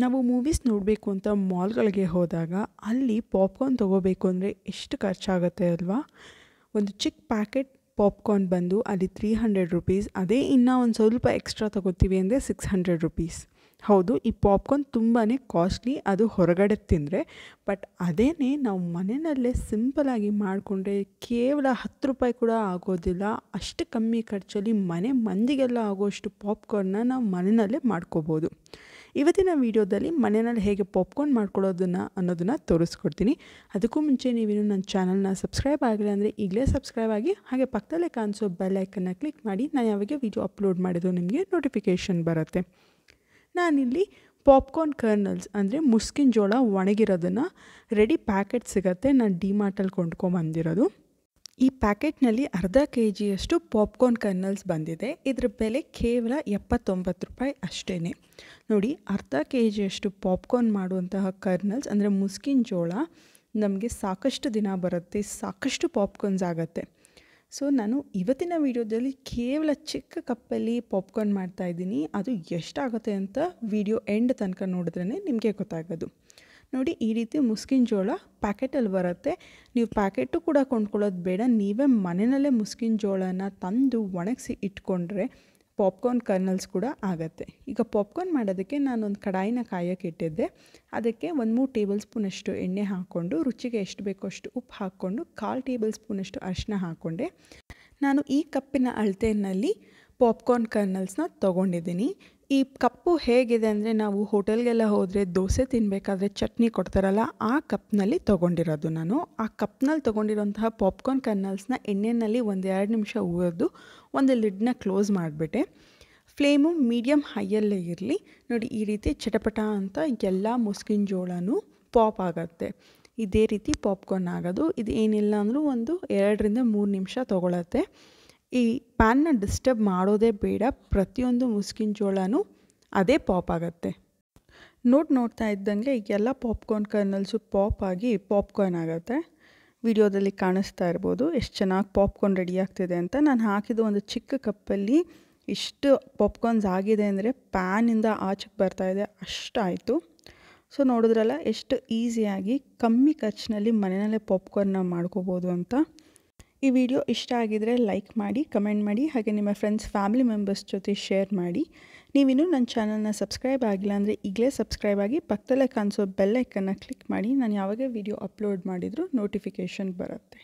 ನಾವು ಮೂವೀಸ್ ನೋಡಬೇಕು ಅಂತ ಮಾಲ್ಗಳಿಗೆ ಹೋದಾಗ ಅಲ್ಲಿ ಪಾಪ್ಕಾರ್ನ್ ತೊಗೋಬೇಕು ಅಂದರೆ ಎಷ್ಟು ಖರ್ಚಾಗತ್ತೆ ಅಲ್ವಾ ಒಂದು ಚಿಕ್ಕ ಪ್ಯಾಕೆಟ್ ಪಾಪ್ಕಾರ್ನ್ ಬಂದು ಅಲ್ಲಿ ತ್ರೀ ಹಂಡ್ರೆಡ್ ರುಪೀಸ್ ಅದೇ ಇನ್ನೂ ಒಂದು ಸ್ವಲ್ಪ ಎಕ್ಸ್ಟ್ರಾ ತೊಗೋತೀವಿ ಅಂದರೆ ಸಿಕ್ಸ್ ಹಂಡ್ರೆಡ್ ರುಪೀಸ್ ಹೌದು ಈ ಪಾಪ್ಕಾರ್ನ್ ತುಂಬಾ ಕಾಸ್ಟ್ಲಿ ಅದು ಹೊರಗಡೆ ತಿಂದರೆ ಬಟ್ ಅದೇ ನಾವು ಮನೆಯಲ್ಲೇ ಸಿಂಪಲಾಗಿ ಮಾಡಿಕೊಂಡ್ರೆ ಕೇವಲ ಹತ್ತು ರೂಪಾಯಿ ಕೂಡ ಆಗೋದಿಲ್ಲ ಅಷ್ಟು ಕಮ್ಮಿ ಖರ್ಚಲ್ಲಿ ಮನೆ ಮಂದಿಗೆಲ್ಲ ಆಗೋಷ್ಟು ಪಾಪ್ಕಾರ್ನ ನಾವು ಮನೆಯಲ್ಲೇ ಮಾಡ್ಕೋಬೋದು ಇವತ್ತಿನ ವೀಡಿಯೋದಲ್ಲಿ ಮನೆಯಲ್ಲಿ ಹೇಗೆ ಪಾಪ್ಕಾರ್ನ್ ಮಾಡ್ಕೊಳ್ಳೋದನ್ನು ಅನ್ನೋದನ್ನು ತೋರಿಸ್ಕೊಡ್ತೀನಿ ಅದಕ್ಕೂ ಮುಂಚೆ ನೀವೇನು ನನ್ನ ಚಾನಲ್ನ ಸಬ್ಸ್ಕ್ರೈಬ್ ಆಗಿಲ್ಲ ಅಂದರೆ ಈಗಲೇ ಸಬ್ಸ್ಕ್ರೈಬ್ ಆಗಿ ಹಾಗೆ ಪಕ್ಕದಲ್ಲೇ ಕಾಣಿಸೋ ಬೆಲ್ಲೈಕನ್ನ ಕ್ಲಿಕ್ ಮಾಡಿ ನಾನು ಯಾವಾಗ ವೀಡಿಯೋ ಅಪ್ಲೋಡ್ ಮಾಡಿದ್ರು ನಿಮಗೆ ನೋಟಿಫಿಕೇಷನ್ ಬರುತ್ತೆ ನಾನಿಲ್ಲಿ ಪಾಪ್ಕಾರ್ನ್ ಕರ್ನಲ್ಸ್ ಅಂದರೆ ಮುಸ್ಕಿನ ಜೋಳ ಒಣಗಿರೋದನ್ನು ರೆಡಿ ಪ್ಯಾಕೆಟ್ ಸಿಗುತ್ತೆ ನಾನು ಡಿಮಾರ್ಟಲ್ಲಿ ಕೊಂಡ್ಕೊಂಬಂದಿರೋದು ಈ ಪ್ಯಾಕೆಟ್ನಲ್ಲಿ ಅರ್ಧ ಕೆ ಜಿಯಷ್ಟು ಪಾಪ್ಕಾರ್ನ್ ಕರ್ನಲ್ಸ್ ಬಂದಿದೆ ಇದರ ಬೆಲೆ ಕೇವಲ ಎಪ್ಪತ್ತೊಂಬತ್ತು ರೂಪಾಯಿ ಅಷ್ಟೇ ನೋಡಿ ಅರ್ಧ ಕೆ ಜಿಯಷ್ಟು ಪಾಪ್ಕಾರ್ನ್ ಮಾಡುವಂತಹ ಕರ್ನಲ್ಸ್ ಅಂದರೆ ಮುಸ್ಕಿನ ಜೋಳ ನಮಗೆ ಸಾಕಷ್ಟು ದಿನ ಬರುತ್ತೆ ಸಾಕಷ್ಟು ಪಾಪ್ಕಾರ್ನ್ಸ್ ಆಗುತ್ತೆ ಸೊ ನಾನು ಇವತ್ತಿನ ವಿಡಿಯೋದಲ್ಲಿ ಕೇವಲ ಚಿಕ್ಕ ಕಪ್ಪಲ್ಲಿ ಪಾಪ್ಕಾರ್ನ್ ಮಾಡ್ತಾಯಿದ್ದೀನಿ ಅದು ಎಷ್ಟಾಗುತ್ತೆ ಅಂತ ವಿಡಿಯೋ ಎಂಡ್ ತನಕ ನೋಡಿದ್ರೇ ನಿಮಗೆ ಗೊತ್ತಾಗೋದು ನೋಡಿ ಈ ರೀತಿ ಮುಸ್ಕಿನ ಜೋಳ ಪ್ಯಾಕೆಟಲ್ಲಿ ಬರುತ್ತೆ ನೀವು ಪ್ಯಾಕೆಟು ಕೂಡ ಕೊಂಡ್ಕೊಳ್ಳೋದು ಬೇಡ ನೀವೇ ಮನೆಯಲ್ಲೇ ಮುಸ್ಕಿನ ಜೋಳನ ತಂದು ಒಣಗಿಸಿ ಇಟ್ಕೊಂಡ್ರೆ ಪಾಪ್ಕಾರ್ನ್ ಕರ್ನಲ್ಸ್ ಕೂಡ ಆಗುತ್ತೆ ಈಗ ಪಾಪ್ಕಾರ್ನ್ ಮಾಡೋದಕ್ಕೆ ನಾನೊಂದು ಕಡಾಯಿನ ಕಾಯೋಕ್ಕೆ ಇಟ್ಟಿದ್ದೆ ಅದಕ್ಕೆ ಒಂದು ಮೂರು ಟೇಬಲ್ ಸ್ಪೂನಷ್ಟು ಎಣ್ಣೆ ಹಾಕ್ಕೊಂಡು ರುಚಿಗೆ ಎಷ್ಟು ಬೇಕೋ ಅಷ್ಟು ಉಪ್ಪು ಹಾಕ್ಕೊಂಡು ಕಾಲು ಟೇಬಲ್ ಸ್ಪೂನಷ್ಟು ಅರಿಶಿನ ಹಾಕ್ಕೊಂಡೆ ನಾನು ಈ ಕಪ್ಪಿನ ಅಳತೆಯಲ್ಲಿ ಪಾಪ್ಕಾರ್ನ್ ಕರ್ನಲ್ಸ್ನ ತೊಗೊಂಡಿದ್ದೀನಿ ಈ ಕಪ್ಪು ಹೇಗಿದೆ ಅಂದರೆ ನಾವು ಹೋಟೆಲ್ಗೆಲ್ಲ ಹೋದರೆ ದೋಸೆ ತಿನ್ನಬೇಕಾದ್ರೆ ಚಟ್ನಿ ಕೊಡ್ತಾರಲ್ಲ ಆ ಕಪ್ನಲ್ಲಿ ತೊಗೊಂಡಿರೋದು ನಾನು ಆ ಕಪ್ನಲ್ಲಿ ತೊಗೊಂಡಿರೋಂತಹ ಪಾಪ್ಕಾರ್ನ್ ಕರ್ನಲ್ಸ್ನ ಎಣ್ಣೆಯಲ್ಲಿ ಒಂದು ಎರಡು ನಿಮಿಷ ಹುರಿದು ಒಂದು ಲಿಡ್ನ ಕ್ಲೋಸ್ ಮಾಡಿಬಿಟ್ಟೆ ಫ್ಲೇಮು ಮೀಡಿಯಮ್ ಹೈಯಲ್ಲೇ ಇರಲಿ ನೋಡಿ ಈ ರೀತಿ ಚಟಪಟ ಅಂತ ಎಲ್ಲ ಮುಸ್ಕಿನ ಜೋಳನೂ ಪಾಪ್ ಆಗುತ್ತೆ ಇದೇ ರೀತಿ ಪಾಪ್ಕಾರ್ನ್ ಆಗೋದು ಇದು ಏನಿಲ್ಲ ಅಂದರೂ ಒಂದು ಎರಡರಿಂದ ಮೂರು ನಿಮಿಷ ತೊಗೊಳತ್ತೆ ಈ ಪ್ಯಾನ್ನ ಡಿಸ್ಟರ್ಬ್ ಮಾಡೋದೇ ಬೇಡ ಪ್ರತಿಯೊಂದು ಮುಸ್ಕಿನ ಜೋಳನೂ ಅದೇ ಪಾಪ್ ಆಗುತ್ತೆ ನೋಡಿ ನೋಡ್ತಾ ಇದ್ದಂಗೆ ಎಲ್ಲ ಪಾಪ್ಕಾರ್ನ್ ಕರ್ನಲ್ಸು ಪಾಪ್ ಆಗಿ ಪಾಪ್ಕಾರ್ನ್ ಆಗುತ್ತೆ ವಿಡಿಯೋದಲ್ಲಿ ಕಾಣಿಸ್ತಾ ಇರ್ಬೋದು ಎಷ್ಟು ಚೆನ್ನಾಗಿ ಪಾಪ್ಕಾರ್ನ್ ರೆಡಿ ಆಗ್ತಿದೆ ಅಂತ ನಾನು ಹಾಕಿದ ಒಂದು ಚಿಕ್ಕ ಕಪ್ಪಲ್ಲಿ ಇಷ್ಟು ಪಾಪ್ಕಾರ್ನ್ಸ್ ಆಗಿದೆ ಅಂದರೆ ಪ್ಯಾನಿಂದ ಆಚೆಗೆ ಬರ್ತಾಯಿದೆ ಅಷ್ಟಾಯಿತು ಸೊ ನೋಡಿದ್ರಲ್ಲ ಎಷ್ಟು ಈಸಿಯಾಗಿ ಕಮ್ಮಿ ಖರ್ಚಿನಲ್ಲಿ ಮನೆಯಲ್ಲೇ ಪಾಪ್ಕಾರ್ನ್ನ ಮಾಡ್ಕೋಬೋದು ಅಂತ ಈ ವಿಡಿಯೋ ಇಷ್ಟ ಆಗಿದರೆ ಲೈಕ್ ಮಾಡಿ ಕಮೆಂಟ್ ಮಾಡಿ ಹಾಗೆ ನಿಮ್ಮ ಫ್ರೆಂಡ್ಸ್ ಫ್ಯಾಮಿಲಿ ಮೆಂಬರ್ಸ್ ಜೊತೆ ಶೇರ್ ಮಾಡಿ ನೀವಿನ್ನೂ ನನ್ನ ಚಾನಲ್ನ ಸಬ್ಸ್ಕ್ರೈಬ್ ಆಗಿಲ್ಲ ಅಂದರೆ ಈಗಲೇ ಸಬ್ಸ್ಕ್ರೈಬ್ ಆಗಿ ಪಕ್ಕದಲ್ಲೇ ಕಾಣಿಸೋ ಬೆಲ್ಲೈಕನ್ನು ಕ್ಲಿಕ್ ಮಾಡಿ ನಾನು ಯಾವಾಗ ವಿಡಿಯೋ ಅಪ್ಲೋಡ್ ಮಾಡಿದರೂ ನೋಟಿಫಿಕೇಷನ್ ಬರುತ್ತೆ